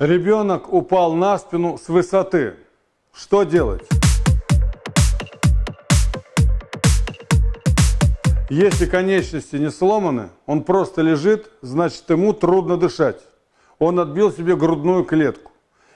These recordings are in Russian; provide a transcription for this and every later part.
Ребенок упал на спину с высоты. Что делать? Если конечности не сломаны, он просто лежит, значит ему трудно дышать. Он отбил себе грудную клетку.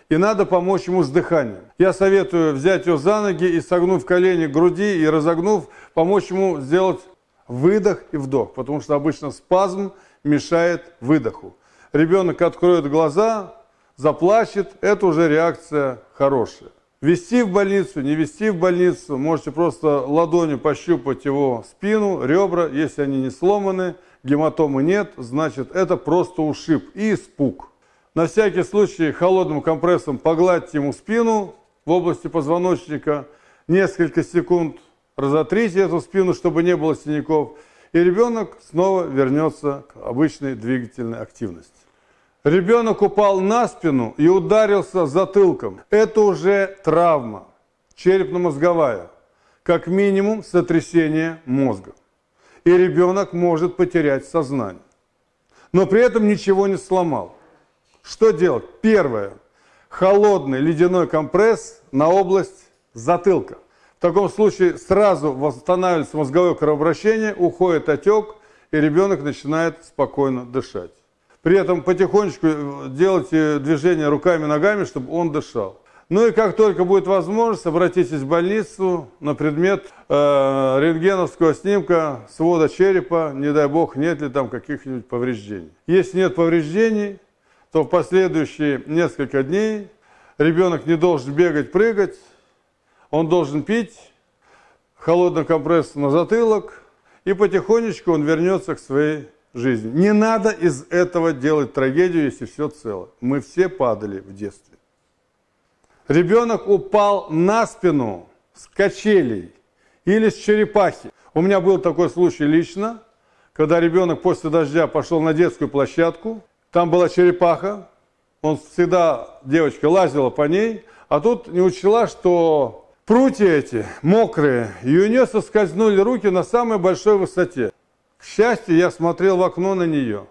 И надо помочь ему с дыханием. Я советую взять его за ноги и согнув колени к груди и разогнув, помочь ему сделать выдох и вдох, потому что обычно спазм мешает выдоху. Ребенок откроет глаза, заплачет, это уже реакция хорошая. Вести в больницу, не вести в больницу, можете просто ладонью пощупать его спину, ребра, если они не сломаны, гематомы нет, значит это просто ушиб и испуг. На всякий случай холодным компрессом погладьте ему спину в области позвоночника, несколько секунд разотрите эту спину, чтобы не было синяков, и ребенок снова вернется к обычной двигательной активности. Ребенок упал на спину и ударился затылком. Это уже травма черепно-мозговая, как минимум сотрясение мозга. И ребенок может потерять сознание. Но при этом ничего не сломал. Что делать? Первое. Холодный ледяной компресс на область затылка. В таком случае сразу восстанавливается мозговое кровообращение, уходит отек, и ребенок начинает спокойно дышать. При этом потихонечку э, делайте э, движение руками-ногами, чтобы он дышал. Ну и как только будет возможность, обратитесь в больницу на предмет э, рентгеновского снимка, свода черепа, не дай бог, нет ли там каких-нибудь повреждений. Если нет повреждений, то в последующие несколько дней ребенок не должен бегать, прыгать, он должен пить холодный компресс на затылок, и потихонечку он вернется к своей жизни. Не надо из этого делать трагедию, если все цело. Мы все падали в детстве. Ребенок упал на спину с качелей или с черепахи. У меня был такой случай лично, когда ребенок после дождя пошел на детскую площадку, там была черепаха, он всегда, девочка, лазила по ней, а тут не учла, что прутья эти мокрые, и у нее соскользнули руки на самой большой высоте. К счастью, я смотрел в окно на нее.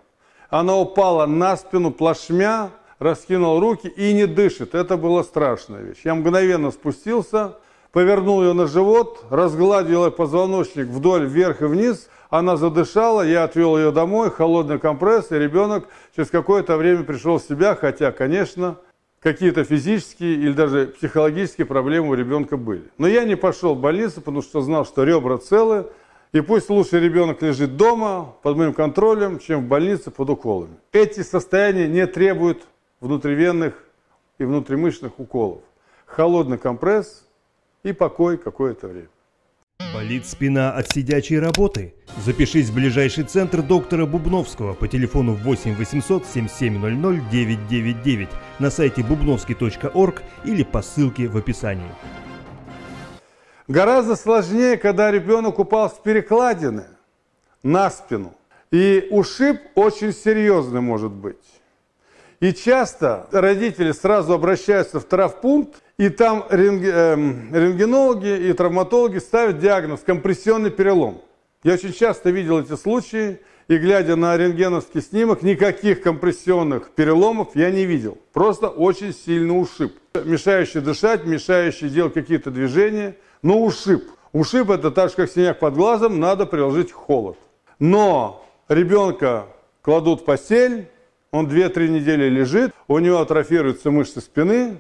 Она упала на спину плашмя, раскинул руки и не дышит. Это была страшная вещь. Я мгновенно спустился, повернул ее на живот, разгладил ее позвоночник вдоль, вверх и вниз. Она задышала, я отвел ее домой, холодный компресс, и ребенок через какое-то время пришел в себя, хотя, конечно, какие-то физические или даже психологические проблемы у ребенка были. Но я не пошел в больницу, потому что знал, что ребра целы, и пусть лучше ребенок лежит дома, под моим контролем, чем в больнице под уколами. Эти состояния не требуют внутривенных и внутримышечных уколов. Холодный компресс и покой какое-то время. Болит спина от сидячей работы? Запишись в ближайший центр доктора Бубновского по телефону 8 800 7700 999 на сайте бубновский.орг или по ссылке в описании. Гораздо сложнее, когда ребенок упал с перекладины на спину. И ушиб очень серьезный может быть. И часто родители сразу обращаются в травмпункт, и там эм, рентгенологи и травматологи ставят диагноз компрессионный перелом. Я очень часто видел эти случаи, и глядя на рентгеновский снимок, никаких компрессионных переломов я не видел. Просто очень сильный ушиб. Мешающий дышать, мешающий делать какие-то движения, но ушиб. Ушиб это так же, как синяк под глазом, надо приложить холод. Но ребенка кладут в постель, он 2-3 недели лежит, у него атрофируются мышцы спины,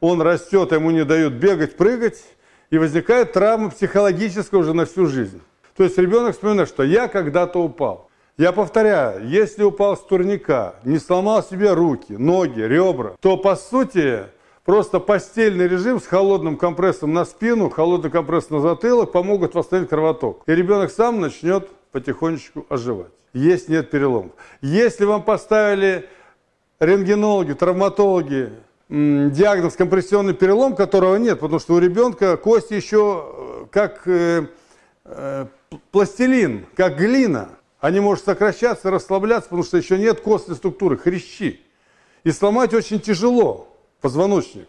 он растет, ему не дают бегать, прыгать, и возникает травма психологическая уже на всю жизнь. То есть ребенок вспоминает, что я когда-то упал. Я повторяю, если упал с турника, не сломал себе руки, ноги, ребра, то по сути просто постельный режим с холодным компрессом на спину, холодный компресс на затылок помогут восстановить кровоток. И ребенок сам начнет потихонечку оживать. Есть нет переломов. Если вам поставили рентгенологи, травматологи, диагноз компрессионный перелом, которого нет, потому что у ребенка кости еще э, как э, э, пластилин, как глина – они могут сокращаться, расслабляться, потому что еще нет костной структуры, хрящи. И сломать очень тяжело позвоночник.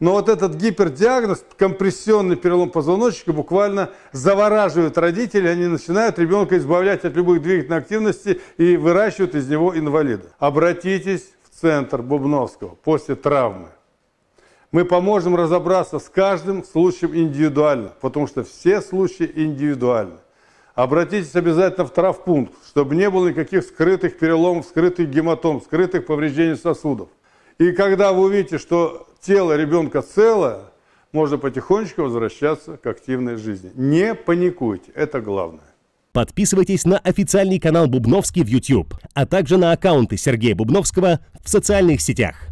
Но вот этот гипердиагноз, компрессионный перелом позвоночника, буквально завораживает родителей. Они начинают ребенка избавлять от любых двигательных активностей и выращивают из него инвалида. Обратитесь в центр Бубновского после травмы. Мы поможем разобраться с каждым случаем индивидуально, потому что все случаи индивидуальны. Обратитесь обязательно в травпункт, чтобы не было никаких скрытых переломов, скрытых гематом, скрытых повреждений сосудов. И когда вы увидите, что тело ребенка целое, можно потихонечку возвращаться к активной жизни. Не паникуйте, это главное. Подписывайтесь на официальный канал Бубновский в YouTube, а также на аккаунты Сергея Бубновского в социальных сетях.